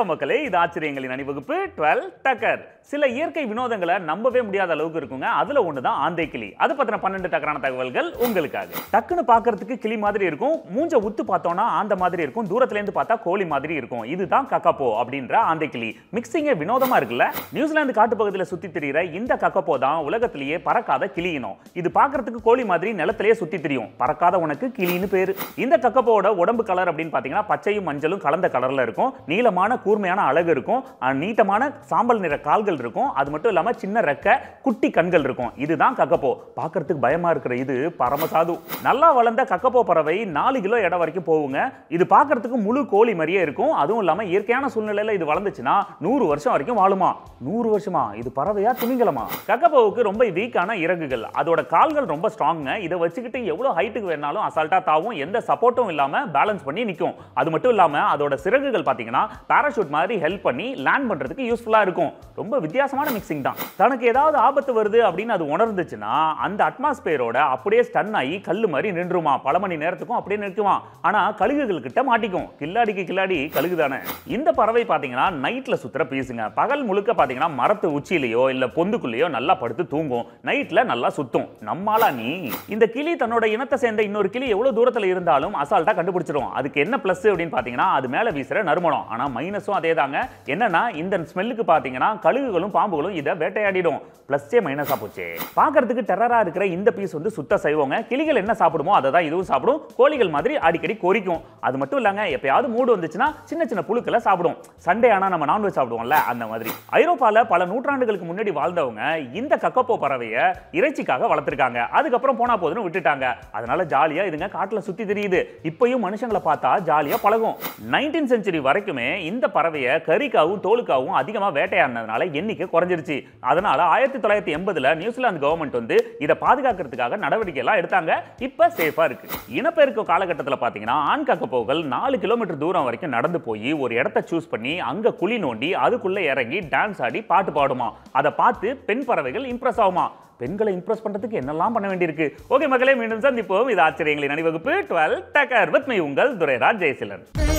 வணக்கம் மக்களே இது ஆச்சரியங்களின் அணிவகுப்பு டுவெல் டக்கர் சில இயற்கை வினோதங்களை நம்பவே முடியாத அளவுக்கு இருக்குங்க அதுல ஒன்று தான் ஆந்தை கிளி அது பத்தின பன்னெண்டு டக்கரான தகவல்கள் உங்களுக்காக டக்குன்னு பாக்குறதுக்கு கிளி மாதிரி இருக்கும் மூஞ்ச உத்து பார்த்தோம்னா ஆந்த மாதிரி இருக்கும் தூரத்துல இருந்து பார்த்தா கோழி மாதிரி இருக்கும் இதுதான் கக்கப்போ அப்படின்ற ஆந்தை கிளி மிக்சிங்க வினோதமா இருக்குல்ல நியூசிலாந்து காட்டு பகுதியில் சுத்தி திரியிற இந்த கக்கப்போ தான் உலகத்திலேயே பறக்காத கிளியினும் இது பாக்குறதுக்கு கோழி மாதிரி நிலத்திலேயே சுத்தி தெரியும் பறக்காத உனக்கு கிளின்னு பேரு இந்த கக்கப்போட உடம்பு கலர் அப்படின்னு பாத்தீங்கன்னா பச்சையும் மஞ்சளும் கலந்த கலர்ல இருக்கும் நீளமான கூர்மையான அழகு இருக்கும் நீட்டமான சாம்பல் நிற கால்கள் இருக்கும் அது மட்டும் இல்லாமல் சின்ன ரெக்க குட்டி கண்கள் இருக்கும் இதுதான் கக்கப்போ பார்க்கறதுக்கு பயமா இருக்கிற இது பரமசாது நல்லா வளர்ந்த கக்கப்போ பறவை நாலு கிலோ இடம் வரைக்கும் போகுங்க இது பார்க்கறதுக்கு முழு கோழி மாதிரியே இருக்கும் அதுவும் இல்லாமல் இயற்கையான சூழ்நிலையில் இது வளர்ந்துச்சுன்னா நூறு வருஷம் வரைக்கும் வாழுமா நூறு வருஷமா இது பறவையா துணிங்கலமா கக்கப்போவுக்கு ரொம்ப வீக்கான இறகுகள் அதோட கால்கள் ரொம்ப ஸ்ட்ராங்க இதை வச்சுக்கிட்டு எவ்வளோ ஹைட்டுக்கு வேணாலும் அசால்ட்டாக தாவும் எந்த சப்போர்ட்டும் இல்லாமல் பேலன்ஸ் பண்ணி நிற்கும் அது மட்டும் இல்லாமல் அதோட சிறகுகள் பார்த்தீங்கன்னா பேராஷூட் பேராஷூட் மாதிரி ஹெல்ப் பண்ணி லேண்ட் பண்ணுறதுக்கு யூஸ்ஃபுல்லாக இருக்கும் ரொம்ப வித்தியாசமான மிக்சிங் தான் தனக்கு ஏதாவது ஆபத்து வருது அப்படின்னு அது உணர்ந்துச்சுன்னா அந்த அட்மாஸ்பியரோட அப்படியே ஸ்டன் ஆகி கல் மாதிரி நின்றுமா பல மணி நேரத்துக்கும் அப்படியே நிற்குமா ஆனால் கழுகுகள் கிட்ட மாட்டிக்கும் கில்லாடிக்கு கில்லாடி கழுகு தானே இந்த பறவை பார்த்தீங்கன்னா நைட்டில் சுற்றுற பீசுங்க பகல் முழுக்க பார்த்தீங்கன்னா மரத்து உச்சியிலையோ இல்லை பொந்துக்குள்ளேயோ நல்லா படுத்து தூங்கும் நைட்டில் நல்லா சுத்தும் நம்மாலா நீ இந்த கிளி தன்னோட இனத்தை சேர்ந்த இன்னொரு கிளி எவ்வளோ தூரத்தில் இருந்தாலும் அசால்ட்டாக கண்டுபிடிச்சிடும் அதுக்கு என்ன ப்ளஸ் அப்படின்னு பார்த்தீங்கன்னா அது மேலே வீசுகிற நறுமணம் ஆனால் மைனஸ் ப்ளஸும் அதே தாங்க என்னன்னா இந்த ஸ்மெல்லுக்கு பார்த்தீங்கன்னா கழுகுகளும் பாம்புகளும் இதை வேட்டையாடிடும் ப்ளஸ்ஸே மைனஸாக போச்சு பார்க்கறதுக்கு டெரராக இருக்கிற இந்த பீஸ் வந்து சுத்த செய்வோங்க கிளிகள் என்ன சாப்பிடுமோ அதை தான் இதுவும் சாப்பிடும் கோழிகள் மாதிரி அடிக்கடி கொறிக்கும் அது மட்டும் இல்லாங்க எப்பயாவது மூடு வந்துச்சுன்னா சின்ன சின்ன புழுக்களை சாப்பிடும் சண்டே ஆனால் நம்ம நான்வெஜ் சாப்பிடுவோம்ல அந்த மாதிரி ஐரோப்பாவில் பல நூற்றாண்டுகளுக்கு முன்னாடி வாழ்ந்தவங்க இந்த கக்கப்போ பறவையை இறைச்சிக்காக வளர்த்துருக்காங்க அதுக்கப்புறம் போனா போதுன்னு விட்டுட்டாங்க அதனால ஜாலியா இதுங்க காட்டுல சுத்தி தெரியுது இப்பயும் மனுஷங்களை பார்த்தா ஜாலியா பழகும் நைன்டீன் செஞ்சுரி வரைக்குமே இந்த பறவையை கறிக்காவும் தோலுக்காவும் அதிகமாக வேட்டையாடினதுனால எண்ணிக்கை குறைஞ்சிருச்சு அதனால ஆயிரத்தி தொள்ளாயிரத்தி எண்பதுல நியூசிலாந்து கவர்மெண்ட் வந்து இதை பாதுகாக்கிறதுக்காக நடவடிக்கை எல்லாம் எடுத்தாங்க இப்போ சேஃபா இருக்கு இனப்பெருக்க காலகட்டத்தில் பார்த்தீங்கன்னா ஆண் போகல் நாலு கிலோமீட்டர் தூரம் வரைக்கும் நடந்து போய் ஒரு இடத்த சூஸ் பண்ணி அங்கே குழி நோண்டி அதுக்குள்ளே இறங்கி டான்ஸ் ஆடி பாட்டு பாடுமா அதை பார்த்து பெண் பறவைகள் இம்ப்ரெஸ் ஆகுமா பெண்களை இம்ப்ரெஸ் பண்ணுறதுக்கு என்னெல்லாம் பண்ண வேண்டியிருக்கு ஓகே மக்களே மீண்டும் சந்திப்போம் இது ஆச்சரியங்களின் அணிவகுப்பு டுவெல் டக்கர் வித் மீ உங்கள் துரைராஜ் ஜெயசிலன்